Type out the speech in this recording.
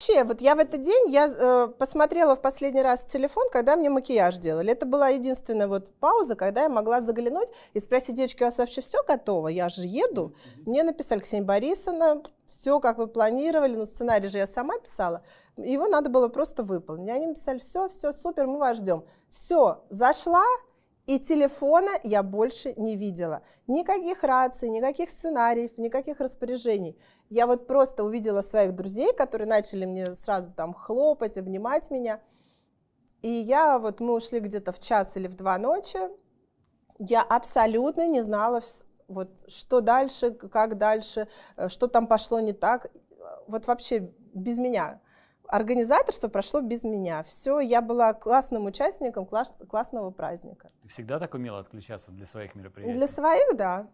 Вообще, вот я в этот день я э, посмотрела в последний раз телефон, когда мне макияж делали. Это была единственная вот пауза, когда я могла заглянуть и спросить, девочки, у вас вообще все готово? Я же еду. Мне написали Ксения Борисовна, все, как вы планировали, но ну, сценарий же я сама писала. Его надо было просто выполнить. Они написали, все, все, супер, мы вас ждем. Все, зашла, и телефона я больше не видела. Никаких раций, никаких сценариев, никаких распоряжений. Я вот просто увидела своих друзей, которые начали мне сразу там хлопать, обнимать меня. И я вот, мы ушли где-то в час или в два ночи. Я абсолютно не знала, вот что дальше, как дальше, э, что там пошло не так. Э, вот вообще без меня организаторство прошло без меня. Все, я была классным участником класс, классного праздника. Ты всегда так умела отключаться для своих мероприятий? Для своих, да.